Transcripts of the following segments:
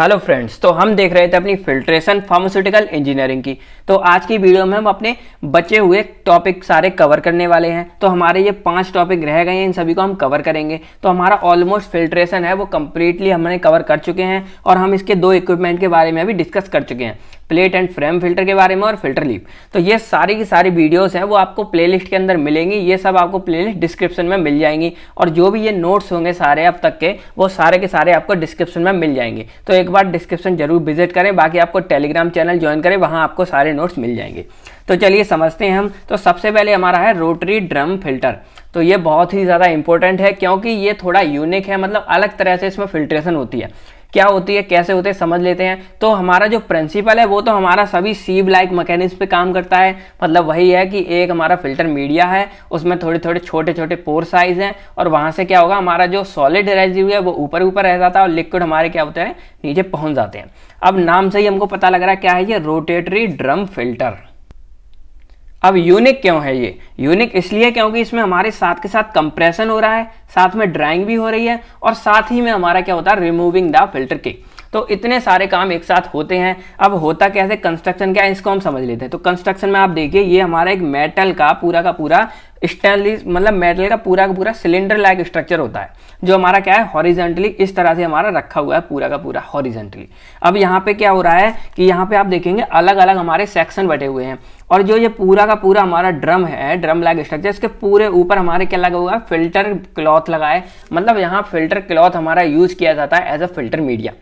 hello friends तो हम देख रहे थे अपनी फिल्ट्रेशन फार्मास्यूटिकल इंजीनियरिंग की तो आज की वीडियो में हम अपने बचे हुए टॉपिक सारे कवर करने वाले हैं तो हमारे ये पांच टॉपिक रह गए हैं इन सभी को हम कवर करेंगे तो हमारा ऑलमोस्ट फिल्ट्रेशन है वो कम्प्लीटली हमने कवर कर चुके हैं और हम इसके दो इक्विपमेंट के बारे में भी डिस्कस कर चुके हैं प्लेट एंड फ्रेम फिल्टर के बारे में और फिल्टर लीप तो ये सारी की सारी वीडियोस हैं वो आपको प्लेलिस्ट के अंदर मिलेंगी ये सब आपको प्लेलिस्ट डिस्क्रिप्शन में मिल जाएंगी और जो भी ये नोट्स होंगे सारे अब तक के वो सारे के सारे आपको डिस्क्रिप्शन में मिल जाएंगे तो एक बार डिस्क्रिप्शन जरूर विजिट करें बाकी आपको टेलीग्राम चैनल ज्वाइन करें वहाँ आपको सारे नोट्स मिल जाएंगे तो चलिए समझते हैं हम तो सबसे पहले हमारा है रोटरी ड्रम फिल्टर तो ये बहुत ही ज़्यादा इंपॉर्टेंट है क्योंकि ये थोड़ा यूनिक है मतलब अलग तरह से इसमें फिल्ट्रेशन होती है क्या होती है कैसे होते हैं समझ लेते हैं तो हमारा जो प्रिंसिपल है वो तो हमारा सभी सीब लाइक मैकेनिज्म पे काम करता है मतलब वही है कि एक हमारा फिल्टर मीडिया है उसमें थोड़े थोड़े छोटे छोटे पोर साइज हैं और वहाँ से क्या होगा हमारा जो सॉलिड रेजिव है वो ऊपर ऊपर रह जाता है और लिक्विड हमारे क्या होते हैं नीचे पहुँच जाते हैं अब नाम से ही हमको पता लग रहा है क्या है ये रोटेटरी ड्रम फिल्टर अब यूनिक क्यों है ये यूनिक इसलिए क्योंकि इसमें हमारे साथ के साथ कंप्रेशन हो रहा है साथ में ड्राइंग भी हो रही है और साथ ही में हमारा क्या होता है रिमूविंग द फिल्टर केक तो इतने सारे काम एक साथ होते हैं अब होता कैसे कंस्ट्रक्शन क्या है इसको हम समझ लेते हैं तो कंस्ट्रक्शन में आप देखिए ये हमारा एक मेटल का पूरा का पूरा स्टेनलेस मतलब मेटल का पूरा का पूरा सिलेंडर लाइक स्ट्रक्चर होता है जो हमारा क्या है हॉरिजेंटली इस तरह से हमारा रखा हुआ है पूरा का पूरा हॉरिजेंटली अब यहाँ पे क्या हो रहा है कि यहाँ पे आप देखेंगे अलग अलग हमारे सेक्शन बटे हुए हैं और जो ये पूरा का पूरा हमारा ड्रम है ड्रम लाइक स्ट्रक्चर इसके पूरे ऊपर हमारे क्या लगा हुआ है फिल्टर क्लॉथ लगाए मतलब यहाँ फिल्टर क्लॉथ हमारा यूज किया जाता है एज अ फिल्टर मीडिया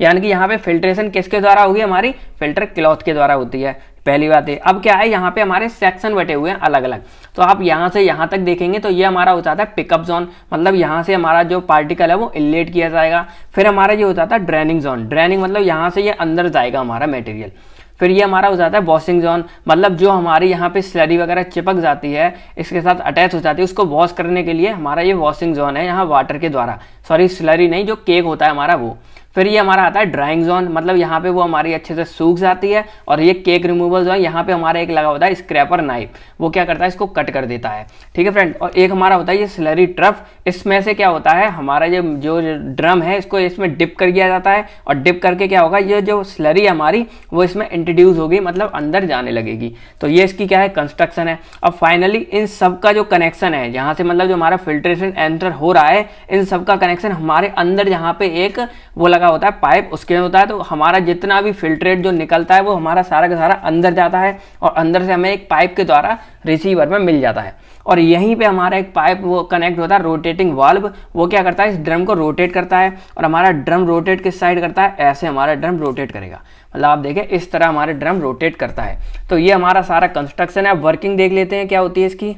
यानी कि यहाँ पे फिल्ट्रेशन किसके द्वारा होगी हमारी फिल्टर क्लॉथ के द्वारा होती है पहली बात है अब क्या है यहाँ पे हमारे सेक्शन बटे हुए हैं अलग अलग तो आप यहाँ से यहाँ तक देखेंगे तो ये हमारा हो जाता है पिकअप जोन मतलब यहाँ से हमारा जो पार्टिकल है वो इलेट किया जाएगा फिर हमारा ये हो जाता है ड्रेनिंग जोन ड्रेनिंग मतलब यहाँ से ये अंदर जाएगा हमारा मेटेरियल फिर ये हमारा हो जाता है वॉशिंग जोन मतलब जो हमारी यहाँ पे स्लरी वगैरह चिपक जाती है इसके साथ अटैच हो जाती है उसको वॉश करने के लिए हमारा ये वॉशिंग जोन है यहाँ वाटर के द्वारा सॉरी स्लरी नहीं जो केक होता है हमारा वो फिर ये हमारा आता है ड्राइंग जोन मतलब यहाँ पे वो हमारी अच्छे से सूख जाती है और ये केक रिमूवल जो है यहाँ पे हमारा एक लगा होता है स्क्रैपर नाइफ वो क्या करता है इसको कट कर देता है ठीक है फ्रेंड और एक हमारा होता है ये स्लरी ट्रफ इसमें से क्या होता है हमारा ये जो ड्रम है इसको इसमें डिप कर दिया जाता है और डिप करके क्या होगा ये जो स्लरी हमारी वो इसमें इंट्रोड्यूस होगी मतलब अंदर जाने लगेगी तो ये इसकी क्या है कंस्ट्रक्शन है अब फाइनली इन सब का जो कनेक्शन है जहाँ से मतलब जो हमारा फिल्ट्रेशन एंटर हो रहा है इन सब का कनेक्शन हमारे अंदर जहाँ पे एक वो लगा होता है पाइप उसके अंदर होता है तो हमारा जितना भी फिल्ट्रेट जो निकलता है वो हमारा सारा का सारा अंदर जाता है और अंदर से हमें एक पाइप के द्वारा रिसीवर में मिल जाता है और यहीं पे हमारा एक पाइप वो कनेक्ट होता है रोटेटिंग वाल्व वो क्या करता है इस ड्रम को रोटेट करता है और हमारा ड्रम रोटेट किस साइड करता है ऐसे हमारा ड्रम रोटेट करेगा मतलब आप देखें इस तरह हमारे ड्रम रोटेट करता है तो ये हमारा सारा कंस्ट्रक्शन है वर्किंग देख लेते हैं क्या होती है इसकी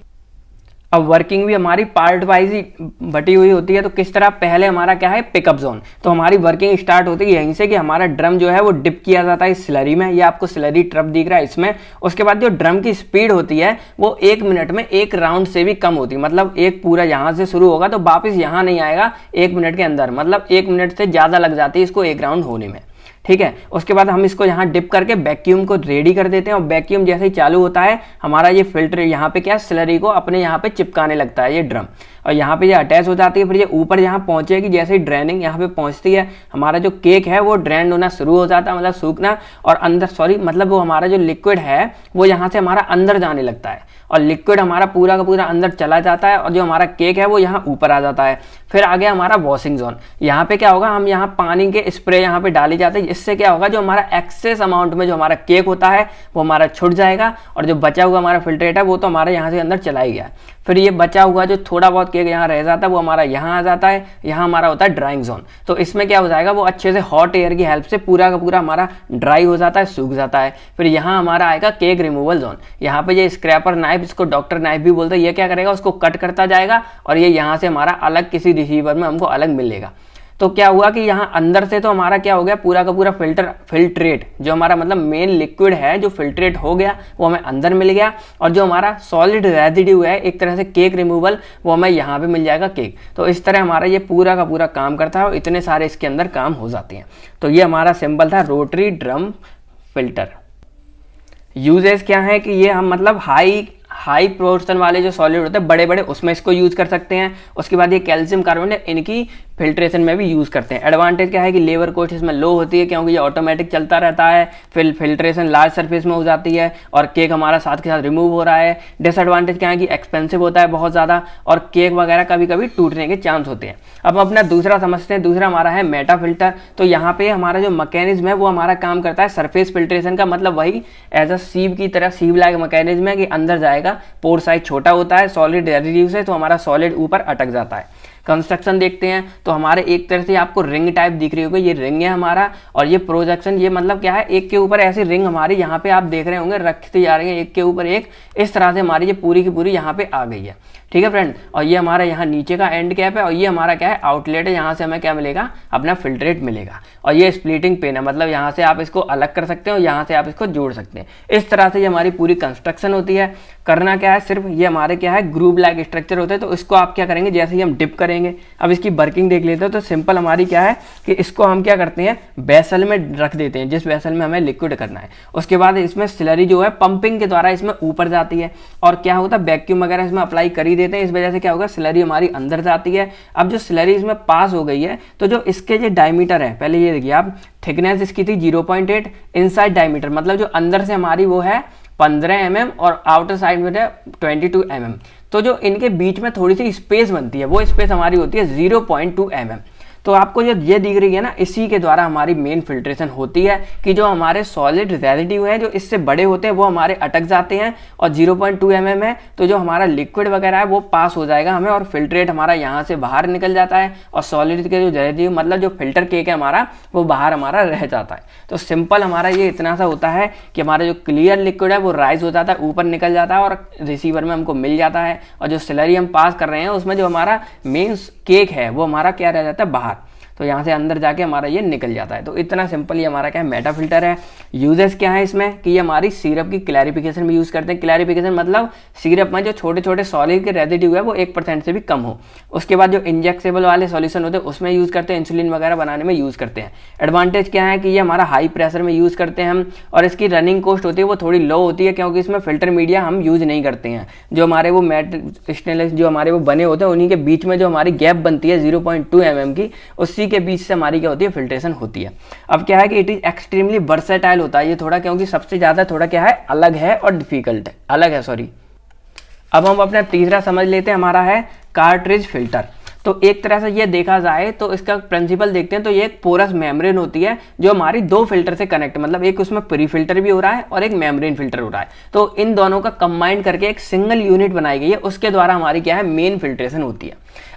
अब वर्किंग भी हमारी पार्ट वाइज ही बटी हुई होती है तो किस तरह पहले हमारा क्या है पिकअप जोन तो हमारी वर्किंग स्टार्ट होती है यहीं से कि हमारा ड्रम जो है वो डिप किया जाता है इस स्लरी में या आपको स्लरी ट्रप दिख रहा है इसमें उसके बाद जो ड्रम की स्पीड होती है वो एक मिनट में एक राउंड से भी कम होती है मतलब एक पूरा यहाँ से शुरू होगा तो वापिस यहाँ नहीं आएगा एक मिनट के अंदर मतलब एक मिनट से ज़्यादा लग जाती है इसको एक राउंड होने में ठीक है उसके बाद हम इसको यहाँ डिप करके वैक्यूम को रेडी कर देते हैं और वैक्यूम जैसे ही चालू होता है हमारा ये फिल्टर यहाँ पे क्या सिलरी को अपने यहाँ पे चिपकाने लगता है ये ड्रम और यहाँ पे ये अटैच हो जाती है फिर ये ऊपर यहाँ पहुंचेगी जैसे ही ड्रेनिंग यहाँ पे पहुंचती है हमारा जो केक है वो ड्रेन होना शुरू हो जाता है मतलब सूखना और अंदर सॉरी मतलब वो हमारा जो लिक्विड है वो यहाँ से हमारा अंदर जाने लगता है और लिक्विड हमारा पूरा का पूरा अंदर चला जाता है और जो हमारा केक है वो यहाँ ऊपर आ जाता है फिर आ गया हमारा वॉशिंग जोन यहाँ पे क्या होगा हम यहाँ पानी के स्प्रे यहाँ पे डाले जाते हैं इससे क्या होगा जो हमारा एक्सेस अमाउंट में जो हमारा केक होता है वो हमारा छुट जाएगा और जो बचा हुआ हमारा फिल्ट्रेट है वो तो हमारा यहाँ से अंदर चला ही गया फिर ये बचा हुआ जो थोड़ा बहुत के यहाँ रह जाता है वो हमारा यहाँ आ जाता है यहाँ हमारा होता है ड्राइंग जोन तो इसमें क्या हो जाएगा वो अच्छे से हॉट एयर की हेल्प से पूरा का पूरा हमारा ड्राई हो जाता है सूख जाता है फिर यहाँ हमारा आएगा केक रिमूवल जोन यहाँ पर ये स्क्रैपर नाइफ इसको डॉक्टर नाइफ भी बोलते हैं ये क्या करेगा उसको कट करता जाएगा और ये यहाँ से हमारा अलग किसी रिसीवर में हमको अलग मिलेगा तो क्या हुआ कि यहाँ अंदर से तो हमारा क्या हो गया पूरा का पूरा फिल्टर फिल्ट्रेट जो हमारा मतलब मेन लिक्विड है जो फिल्ट्रेट हो गया वो हमें अंदर मिल गया और जो हमारा सॉलिड रेजिड्यू है एक तरह से केक रिमूवल वो हमें यहाँ पे मिल जाएगा केक तो इस तरह हमारा ये पूरा का पूरा काम करता है और इतने सारे इसके अंदर काम हो जाते हैं तो ये हमारा सिंबल था रोटरी ड्रम फिल्टर यूजेस क्या है कि ये हम मतलब हाई हाई प्रोपोर्शन वाले जो सॉलिड होते हैं बड़े बड़े उसमें इसको यूज कर सकते हैं उसके बाद ये कैल्शियम कार्बोनेट इनकी फिल्ट्रेशन में भी यूज़ करते हैं एडवांटेज क्या है कि लेबर कोस्ट इसमें लो होती है क्योंकि ये ऑटोमेटिक चलता रहता है फिर फिल्ट्रेशन लार्ज सरफेस में हो जाती है और केक हमारा साथ के साथ रिमूव हो रहा है डिसएडवांटेज क्या है कि एक्सपेंसिव होता है बहुत ज़्यादा और केक वगैरह कभी कभी टूटने के चांस होते हैं अब अपना दूसरा समझते हैं दूसरा हमारा है मेटा फिल्टर तो यहाँ पे हमारा जो मैकेनिज्म है वो हमारा काम करता है सरफेस फिल्ट्रेशन का मतलब वही एज अ सीव की तरह सीव लाइक मैकेनिज्म है कि अंदर जाएगा पोर साइज छोटा होता है सॉलिड रेडिटिव है तो हमारा सॉलिड ऊपर अटक जाता है कंस्ट्रक्शन देखते हैं तो हमारे एक तरह से आपको रिंग टाइप दिख रही होगी ये रिंग है हमारा और ये प्रोजेक्शन ये मतलब क्या है एक के ऊपर ऐसी रिंग हमारी यहाँ पे आप देख रहे होंगे रखती जा रही है एक के ऊपर एक इस तरह से हमारी ये पूरी की पूरी यहाँ पे आ गई है ठीक है फ्रेंड और ये हमारा यहाँ नीचे का एंड कैप है और ये हमारा क्या है आउटलेट है यहाँ से हमें क्या मिलेगा अपना फिल्ट्रेट मिलेगा और ये स्प्लिटिंग पेन है मतलब यहाँ से आप इसको अलग कर सकते हैं और यहाँ से आप इसको जोड़ सकते हैं इस तरह से ये हमारी पूरी कंस्ट्रक्शन होती है करना क्या है सिर्फ ये हमारे क्या है ग्रूप लाइक स्ट्रक्चर होते हैं तो इसको आप क्या करेंगे जैसे ही हम डिप कर करेंगे अब इसकी वर्किंग देख लेते हैं तो सिंपल हमारी क्या है कि इसको हम क्या करते हैं बैसल में रख देते हैं जिस बैसल में हमें लिक्विड करना है उसके बाद इसमें सिलरी जो है पंपिंग के द्वारा इसमें ऊपर जाती है और क्या होता है वैक्यूम वगैरह इसमें अप्लाई कर ही देते हैं इस वजह से क्या होगा सिलरी हमारी अंदर जाती है अब जो सिलरी इसमें पास हो गई है तो जो इसके जो डायमीटर है पहले ये देखिए आप थिकनेस इसकी थी 0.8 इनसाइड डायमीटर मतलब जो अंदर से हमारी वो है पंद्रह एम और आउटर साइड में है 22 टू एम तो जो इनके बीच में थोड़ी सी स्पेस बनती है वो स्पेस हमारी होती है जीरो पॉइंट एम तो आपको जो ये दिख रही है ना इसी के द्वारा हमारी मेन फिल्ट्रेशन होती है कि जो हमारे सॉलिड रेजिटिव हैं जो इससे बड़े होते हैं वो हमारे अटक जाते हैं और zero point two m m है तो जो हमारा लिक्विड वगैरह है वो पास हो जाएगा हमें और फिल्ट्रेट हमारा यहाँ से बाहर निकल जाता है और सॉलिड के जो रेजिटिव मतलब जो फिल्टर केक है हमारा वो बाहर हमारा रह जाता है तो सिंपल हमारा ये इतना सा होता है कि हमारा जो क्लियर लिक्विड है वो राइज हो जाता है ऊपर निकल जाता है और रिसीवर में हमको मिल जाता है और जो सिलरी हम पास कर रहे हैं उसमें जो हमारा मेन केक है वो हमारा क्या रह जाता है बाहर तो यहाँ से अंदर जाके हमारा ये निकल जाता है तो इतना सिंपल ये हमारा क्या है मेटा फिल्टर है यूजेस क्या है इसमें कि ये हमारी सीरप की क्लैरिफिकेशन में यूज़ करते हैं क्लैरिफिकेशन मतलब सीरप में जो छोटे छोटे सॉलिड के रेजिड्यू है वो एक परसेंट से भी कम हो उसके बाद जो इंजेक्सेबल वाले सॉल्यूशन होते हैं उसमें यूज़ करते हैं इंसुलिन वगैरह बनाने में यूज़ करते हैं एडवांटेज क्या है कि ये हमारा हाई प्रेशर में यूज़ करते हैं हम और इसकी रनिंग कॉस्ट होती है वो थोड़ी लो होती है क्योंकि इसमें फिल्टर मीडिया हम यूज़ नहीं करते हैं जो हमारे वो मेट स्टेनलेस जो हमारे वो बने होते हैं उन्हीं के बीच में जो हमारी गैप बनती है zero point two m m की उसी के बीच से हमारी क्या होती है फिल्ट्रेशन होती है अब क्या है कि इट इज़ एक्सट्रीमली वर्सेटाइल होता है ये थोड़ा क्योंकि सबसे ज़्यादा थोड़ा क्या है अलग है और डिफिकल्ट है अलग है सॉरी अब हम अपना तीसरा समझ लेते हैं हमारा है कार्ट्रिज फिल्टर तो एक तरह से ये देखा जाए तो इसका प्रिंसिपल देखते हैं तो ये एक पोरस मेम्ब्रेन होती है जो हमारी दो फिल्टर से कनेक्ट मतलब एक उसमें प्री फिल्टर भी हो रहा है और एक मेम्ब्रेन फिल्टर हो रहा है तो इन दोनों का कंबाइंड करके एक सिंगल यूनिट बनाई गई है उसके द्वारा हमारी क्या है मेन फिल्ट्रेशन होती है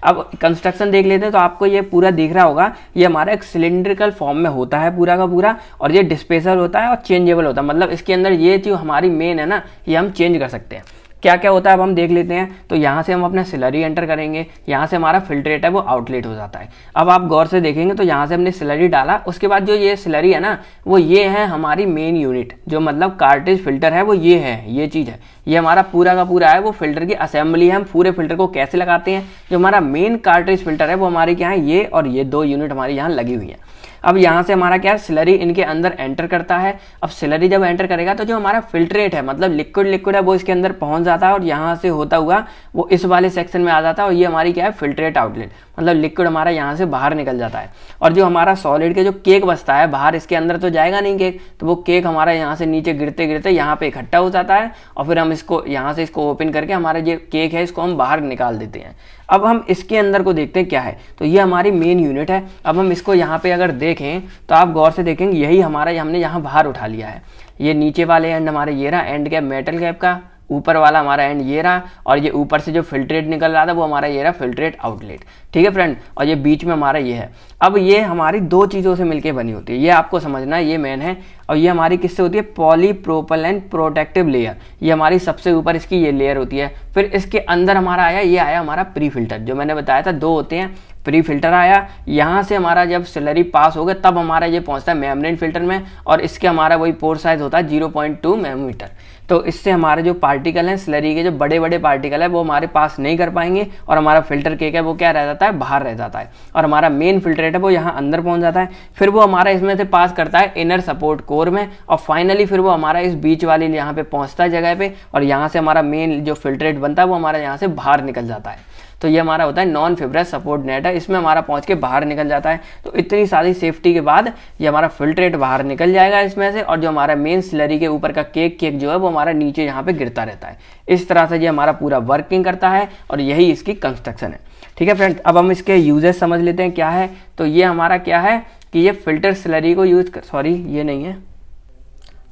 अब कंस्ट्रक्शन देख लेते हैं तो आपको ये पूरा दिख रहा होगा ये हमारा एक सिलेंड्रिकल फॉर्म में होता है पूरा का पूरा और ये डिस्पेसर होता है और चेंजेबल होता है मतलब इसके अंदर ये जो हमारी मेन है ना ये हम चेंज कर सकते हैं क्या क्या होता है अब हम देख लेते हैं तो यहाँ से हम अपना सैलरी एंटर करेंगे यहाँ से हमारा फिल्ट्रेट है वो आउटलेट हो जाता है अब आप गौर से देखेंगे तो यहाँ से हमने सैलरी डाला उसके बाद जो ये सैलरी है ना वो ये है हमारी मेन यूनिट जो मतलब कार्टेज फिल्टर है वो ये है ये चीज़ है ये हमारा पूरा का पूरा है वो फिल्टर की असेंबली है हम पूरे फिल्टर को कैसे लगाते हैं जो हमारा मेन कार्टेज फिल्टर है वो हमारे यहाँ ये और ये दो यूनिट हमारे यहाँ लगी हुई है अब यहाँ से हमारा क्या सिलरी इनके अंदर एंटर करता है अब सिलरी जब एंटर करेगा तो जो हमारा फिल्ट्रेट है मतलब लिक्विड लिक्विड है वो इसके अंदर पहुंच जाता है और यहाँ से होता हुआ वो इस वाले सेक्शन में आ जाता है और ये हमारी क्या है फिल्ट्रेट आउटलेट मतलब लिक्विड हमारा यहाँ से बाहर निकल जाता है और जो हमारा सॉलिड के जो केक बसता है बाहर इसके अंदर तो जाएगा नहीं केक तो वो केक हमारा यहाँ से नीचे गिरते गिरते यहाँ पे इकट्ठा हो जाता है और फिर हम इसको यहाँ से इसको ओपन करके हमारा जो केक है इसको हम बाहर निकाल देते हैं अब हम इसके अंदर को देखते हैं क्या है तो ये हमारी मेन यूनिट है अब हम इसको यहाँ पे अगर देखें तो आप गौर से देखेंगे यही हमारा हमने यहाँ बाहर उठा लिया है ये नीचे वाले एंड हमारे ये रहा एंड गैप मेटल गैप का ऊपर वाला हमारा एंड ये रहा और ये ऊपर से जो फिल्ट्रेट निकल रहा था वो हमारा ये रहा फिल्ट्रेट आउटलेट ठीक है फ्रेंड और ये बीच में हमारा ये है अब ये हमारी दो चीज़ों से मिलकर बनी होती है ये आपको समझना ये मेन है और ये हमारी किससे होती है एंड प्रोटेक्टिव लेयर ये हमारी सबसे ऊपर इसकी ये लेयर होती है फिर इसके अंदर हमारा आया ये आया हमारा प्री फिल्टर जो मैंने बताया था दो होते हैं प्री फिल्टर आया यहाँ से हमारा जब सैलरी पास हो गया तब हमारा ये पहुँचता है मेमरेन फिल्टर में और इसके हमारा वही पोर साइज होता है जीरो पॉइंट टू मेमोमीटर तो इससे हमारे जो पार्टिकल हैं स्लरी के जो बड़े बड़े पार्टिकल है वो हमारे पास नहीं कर पाएंगे और हमारा फिल्टर केक है वो क्या रह जाता है बाहर रह जाता है और हमारा मेन फिल्ट्रेट है वो यहाँ अंदर पहुँच जाता है फिर वो हमारा इसमें से पास करता है इनर सपोर्ट कोर में और फाइनली फिर वो हमारा इस बीच वाली यहाँ पर पहुँचता है जगह पर और यहाँ से हमारा मेन जो फिल्ट्रेट बनता है वो हमारा यहाँ से बाहर निकल जाता है तो ये हमारा होता है नॉन फेबरस सपोर्ट नेट है इसमें हमारा पहुंच के बाहर निकल जाता है तो इतनी सारी सेफ्टी के बाद ये हमारा फिल्ट्रेट बाहर निकल जाएगा इसमें से और जो हमारा मेन सिलरी के ऊपर का केक केक जो है वो हमारा नीचे यहाँ पे गिरता रहता है इस तरह से ये हमारा पूरा वर्किंग करता है और यही इसकी कंस्ट्रक्शन है ठीक है फ्रेंड अब हम इसके यूजेस समझ लेते हैं क्या है तो ये हमारा क्या है कि ये फिल्टर सिलरी को यूज सॉरी ये नहीं है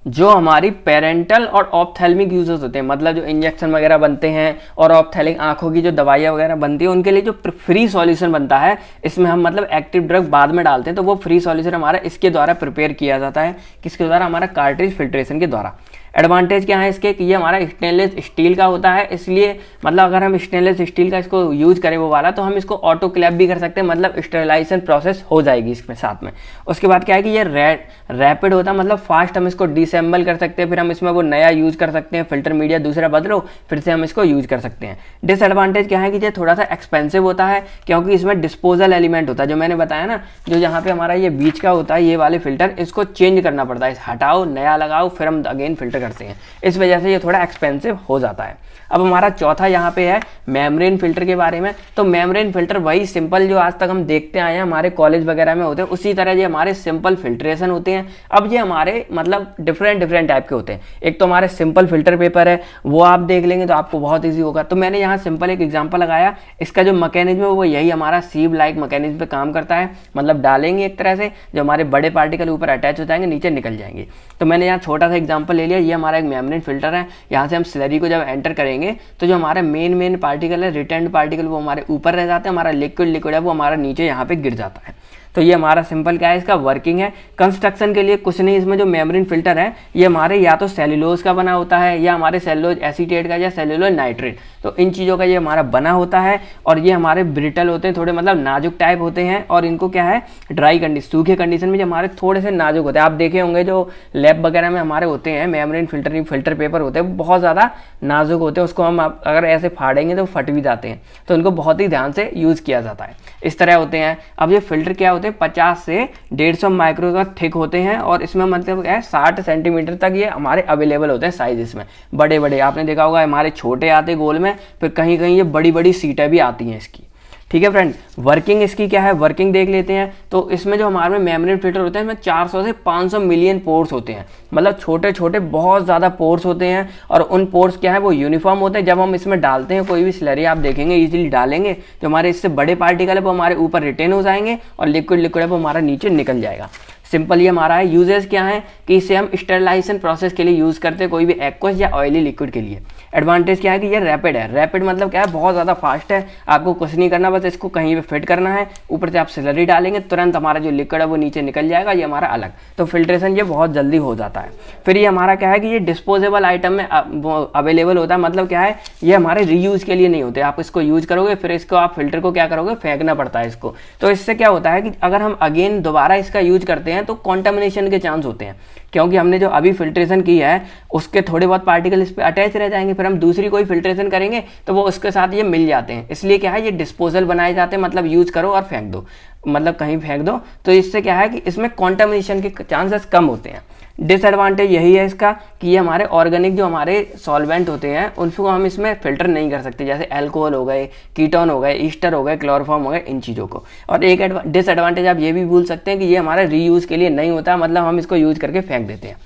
जो हमारी पेरेंटल और ऑप्थेलमिक यूजेस होते हैं मतलब जो इंजेक्शन वगैरह बनते हैं और ऑप्थेलिक आंखों की जो दवाइयाँ वगैरह बनती है उनके लिए जो फ्री सॉल्यूशन बनता है इसमें हम मतलब एक्टिव ड्रग बाद में डालते हैं तो वो फ्री सॉल्यूशन हमारा इसके द्वारा प्रिपेयर किया जाता है किसके द्वारा हमारा कार्ट्रिज फिल्ट्रेशन के द्वारा एडवांटेज क्या है इसके कि ये हमारा स्टेनलेस स्टील का होता है इसलिए मतलब अगर हम स्टेनलेस स्टील का इसको यूज करें वो वाला तो हम इसको ऑटो क्लैप भी कर सकते हैं मतलब स्टेलाइजेशन प्रोसेस हो जाएगी इसमें साथ में उसके बाद क्या है कि ये रैपिड होता है मतलब फास्ट हम इसको डिसम्बल कर सकते हैं फिर हम इसमें वो नया यूज कर सकते हैं फिल्टर मीडिया दूसरा बदलो फिर से हम इसको यूज कर सकते हैं डिसएडवांटेज क्या है कि ये थोड़ा सा एक्सपेंसिव होता है क्योंकि इसमें डिस्पोजल एलिमेंट होता है जो मैंने बताया ना जो यहाँ पे हमारा ये बीच का होता है ये वाले फिल्टर इसको चेंज करना पड़ता है हटाओ नया लगाओ फिर हम अगेन फिल्टर करते हैं इस वजह से ये थोड़ा एक्सपेंसिव हो जाता है अब हमारा चौथा यहाँ पे है मेम्ब्रेन फिल्टर के बारे में तो मेम्ब्रेन फिल्टर वही सिंपल जो आज तक हम देखते आए हैं हमारे कॉलेज वगैरह में होते हैं उसी तरह ये हमारे सिंपल फिल्ट्रेशन होते हैं अब ये हमारे मतलब डिफरेंट डिफरेंट टाइप के होते हैं एक तो हमारे सिंपल फिल्टर पेपर है वो आप देख लेंगे तो आपको बहुत ईजी होगा तो मैंने यहाँ सिंपल एक एग्जाम्पल लगाया इसका जो मकैनिज्म है वो यही हमारा सीब लाइक मकैनिज्म पे काम करता है मतलब डालेंगे एक तरह से जो हमारे बड़े पार्टिकल ऊपर अटैच हो जाएंगे नीचे निकल जाएंगे तो मैंने यहाँ छोटा सा एग्जाम्पल ले लिया ये हमारा एक मेम्ब्रेन फिल्टर है यहाँ से हम सिलरी को जब एंटर करेंगे करेंगे तो जो हमारे मेन मेन पार्टिकल है रिटर्न पार्टिकल वो हमारे ऊपर रह जाते हैं हमारा लिक्विड लिक्विड है वो हमारा नीचे यहाँ पे गिर जाता है तो ये हमारा सिंपल क्या है इसका वर्किंग है कंस्ट्रक्शन के लिए कुछ नहीं इसमें जो मेम्ब्रेन फिल्टर है ये हमारे या तो सेलुलोज का बना होता है या हमारे सेलुलोज एसीटेट का या सेलुलोज नाइट्रेट तो इन चीज़ों का ये हमारा बना होता है और ये हमारे ब्रिटल होते हैं थोड़े मतलब नाजुक टाइप होते हैं और इनको क्या है ड्राई कंडीशन सूखे कंडीशन में जो हमारे थोड़े से नाजुक होते हैं आप देखे होंगे जो लैब वगैरह में हमारे होते हैं मेम्ब्रेन फिल्टर फिल्टर पेपर होते हैं बहुत ज़्यादा नाजुक होते हैं उसको हम अगर ऐसे फाड़ेंगे तो फट भी जाते हैं तो इनको बहुत ही ध्यान से यूज़ किया जाता है इस तरह होते हैं अब ये फिल्टर क्या होते हैं पचास से डेढ़ सौ माइक्रो का थिक होते हैं और इसमें मतलब क्या है साठ सेंटीमीटर तक ये हमारे अवेलेबल होते हैं साइज इसमें बड़े बड़े आपने देखा होगा हमारे छोटे आते गोल में फिर कहीं कहीं ये बड़ी बड़ी सीटें भी आती हैं इसकी ठीक है फ्रेंड वर्किंग इसकी क्या है वर्किंग देख लेते हैं तो इसमें जो हमारे में मेमोरी फिल्टर होते हैं इसमें 400 से 500 मिलियन पोर्स होते हैं मतलब छोटे छोटे बहुत ज़्यादा पोर्स होते हैं और उन पोर्स क्या है वो यूनिफॉर्म होते हैं जब हम इसमें डालते हैं कोई भी स्लरी आप देखेंगे ईजिली डालेंगे तो हमारे इससे बड़े पार्टिकल है वो हमारे ऊपर रिटेन हो जाएंगे और लिक्विड लिक्विड है वो हमारा नीचे निकल जाएगा सिंपल ये हमारा है यूजेस क्या है कि इसे हम स्टरलाइजेशन प्रोसेस के लिए यूज़ करते हैं कोई भी एक्वस या ऑयली लिक्विड के लिए एडवांटेज क्या है कि ये रैपिड है रैपिड मतलब क्या है बहुत ज़्यादा फास्ट है आपको कुछ नहीं करना बस इसको कहीं पर फिट करना है ऊपर से आप सिलरी डालेंगे तुरंत हमारा जो लिक्विड है वो नीचे निकल जाएगा ये हमारा अलग तो फिल्ट्रेशन ये बहुत जल्दी हो जाता है फिर ये हमारा क्या है कि ये डिस्पोजेबल आइटम में अवेलेबल होता है मतलब क्या है ये हमारे रीयूज़ के लिए नहीं होते आप इसको यूज़ करोगे फिर इसको आप फिल्टर को क्या करोगे फेंकना पड़ता है इसको तो इससे क्या होता है कि अगर हम अगेन दोबारा इसका यूज करते हैं हैं तो कॉन्टामिनेशन के चांस होते हैं क्योंकि हमने जो अभी फिल्ट्रेशन की है उसके थोड़े बहुत पार्टिकल इस पर अटैच रह जाएंगे फिर हम दूसरी कोई फिल्ट्रेशन करेंगे तो वो उसके साथ ये मिल जाते हैं इसलिए क्या है ये डिस्पोजल बनाए जाते हैं मतलब यूज़ करो और फेंक दो मतलब कहीं फेंक दो तो इससे क्या है कि इसमें कॉन्टामिनेशन के चांसेस कम होते हैं डिसएडवांटेज यही है इसका कि ये हमारे ऑर्गेनिक जो हमारे सॉल्वेंट होते हैं उनको हम इसमें फिल्टर नहीं कर सकते जैसे एल्कोहल हो गए कीटोन हो गए ईस्टर हो गए क्लोरोफॉर्म हो गए इन चीज़ों को और एक डिसएडवांटेज आप ये भी भूल सकते हैं कि ये हमारे रीयूज़ के लिए नहीं होता मतलब हम इसको यूज़ करके फेंक देते हैं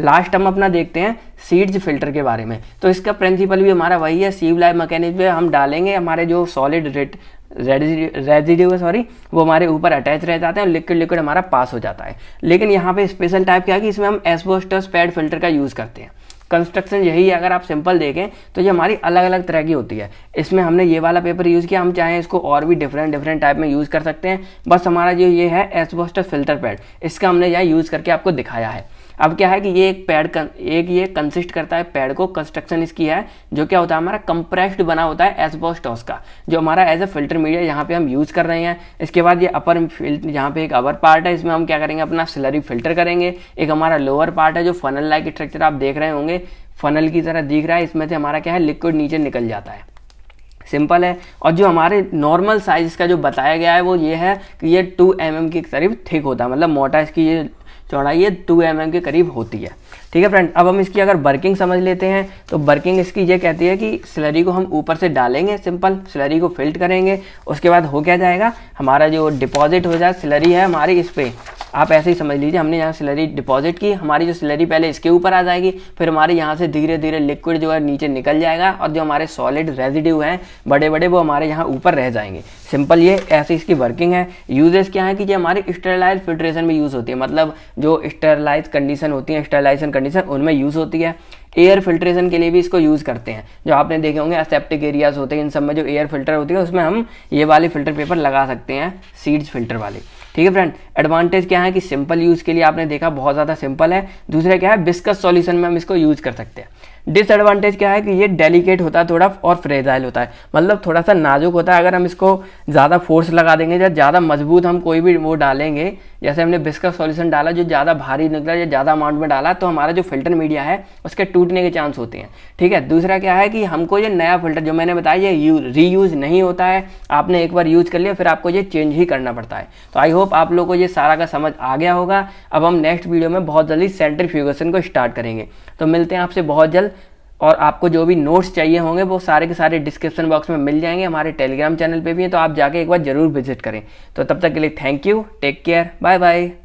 लास्ट हम अपना देखते हैं सीड्स फिल्टर के बारे में तो इसका प्रिंसिपल भी हमारा वही है सीव लाइव मैकेनिज्म हम डालेंगे हमारे जो सॉलिड रेट रेजिड्यू सॉरी वो हमारे ऊपर अटैच रह जाते हैं और लिक्विड लिक्विड हमारा पास हो जाता है लेकिन यहाँ पे स्पेशल टाइप क्या है कि इसमें हम एसबोस्टस पैड फिल्टर का यूज़ करते हैं कंस्ट्रक्शन यही है अगर आप सिंपल देखें तो ये हमारी अलग अलग तरह की होती है इसमें हमने ये वाला पेपर यूज़ किया हम चाहें इसको और भी डिफरेंट डिफरेंट टाइप में यूज़ कर सकते हैं बस हमारा जो ये है एसबोस्टर फिल्टर पैड इसका हमने यहाँ यूज़ करके आपको दिखाया है अब क्या है कि ये एक पैड एक ये कंसिस्ट करता है पैड को कंस्ट्रक्शन इसकी है जो क्या होता है हमारा कंप्रेस्ड बना होता है एसबोस्टॉस का जो हमारा एज ए फिल्टर मीडिया यहाँ पे हम यूज़ कर रहे हैं इसके बाद ये अपर फिल्टर यहाँ पे एक अपर पार्ट है इसमें हम क्या करेंगे अपना सिलरी फिल्टर करेंगे एक हमारा लोअर पार्ट है जो फनल लाइक स्ट्रक्चर आप देख रहे होंगे फनल की तरह दिख रहा है इसमें से हमारा क्या है लिक्विड नीचे निकल जाता है सिंपल है और जो हमारे नॉर्मल साइज का जो बताया गया है वो ये है कि ये टू एम mm के करीब थिक होता है मतलब मोटा इसकी ये चौड़ाई ये टू एम mm के करीब होती है ठीक है फ्रेंड अब हम इसकी अगर बर्किंग समझ लेते हैं तो बर्किंग इसकी ये कहती है कि सिलरी को हम ऊपर से डालेंगे सिंपल सिलरी को फिल्ट करेंगे उसके बाद हो क्या जाएगा हमारा जो डिपॉजिट हो जाए सिलरी है हमारी इस पर आप ऐसे ही समझ लीजिए हमने यहाँ सिलरी डिपॉजिट की हमारी जो सैलरी पहले इसके ऊपर आ जाएगी फिर हमारे यहाँ से धीरे धीरे लिक्विड जो है नीचे निकल जाएगा और जो हमारे सॉलिड रेजिड्यू हैं बड़े बड़े वो हमारे यहाँ ऊपर रह जाएंगे सिंपल ये ऐसी इसकी वर्किंग है यूजेस क्या है कि ये हमारे स्टेरलाइज फिल्ट्रेशन में यूज़ होती है मतलब जो स्टेरलाइज कंडीशन होती है स्टेरलाइजेशन कंडीशन उनमें यूज़ होती है एयर फिल्ट्रेशन के लिए भी इसको यूज़ करते हैं जो आपने देखे होंगे एसेप्टिक एरियाज होते हैं इन सब में जो एयर फिल्टर होती है उसमें हम ये वाले फिल्टर पेपर लगा सकते हैं सीड्स फिल्टर वाले ठीक है फ्रेंड एडवांटेज क्या है कि सिंपल यूज़ के लिए आपने देखा बहुत ज़्यादा सिंपल है दूसरा क्या है बिस्कस सॉल्यूशन में हम इसको यूज़ कर सकते हैं डिसएडवांटेज क्या है कि ये डेलिकेट होता है थोड़ा और फ्रेजाइल होता है मतलब थोड़ा सा नाजुक होता है अगर हम इसको ज़्यादा फोर्स लगा देंगे या ज़्यादा मजबूत हम कोई भी वो डालेंगे जैसे हमने बिस्कट सॉल्यूशन डाला जो ज़्यादा भारी निकला या ज़्यादा अमाउंट में डाला तो हमारा जो फिल्टर मीडिया है उसके टूटने के चांस होते हैं ठीक है दूसरा क्या है कि हमको ये नया फिल्टर जो मैंने बताया ये री यूज़ नहीं होता है आपने एक बार यूज़ कर लिया फिर आपको ये चेंज ही करना पड़ता है तो आई होप आप लोग को ये सारा का समझ आ गया होगा अब हम नेक्स्ट वीडियो में बहुत जल्दी सेंट्रीफ्यूगेशन को स्टार्ट करेंगे तो मिलते हैं आपसे बहुत जल्द और आपको जो भी नोट्स चाहिए होंगे वो सारे के सारे डिस्क्रिप्शन बॉक्स में मिल जाएंगे हमारे टेलीग्राम चैनल पे भी हैं तो आप जाके एक बार ज़रूर विजिट करें तो तब तक के लिए thank you take care bye bye